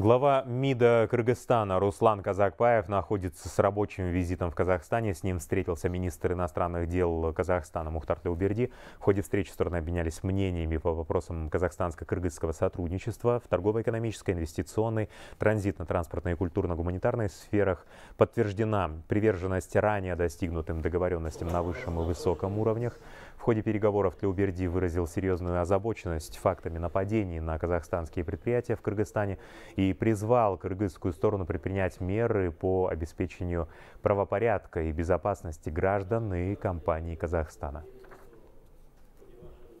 Глава МИДа Кыргызстана Руслан Казакпаев находится с рабочим визитом в Казахстане. С ним встретился министр иностранных дел Казахстана Мухтар Тлеуберди. В ходе встречи стороны обменялись мнениями по вопросам казахстанско-кыргызского сотрудничества в торгово-экономической, инвестиционной, транзитно-транспортной и культурно-гуманитарной сферах. Подтверждена приверженность ранее достигнутым договоренностям на высшем и высоком уровнях. В ходе переговоров Тлеуберди выразил серьезную озабоченность фактами нападений на казахстанские предприятия в Кыргызстане и призвал кыргызскую сторону предпринять меры по обеспечению правопорядка и безопасности граждан и компаний Казахстана.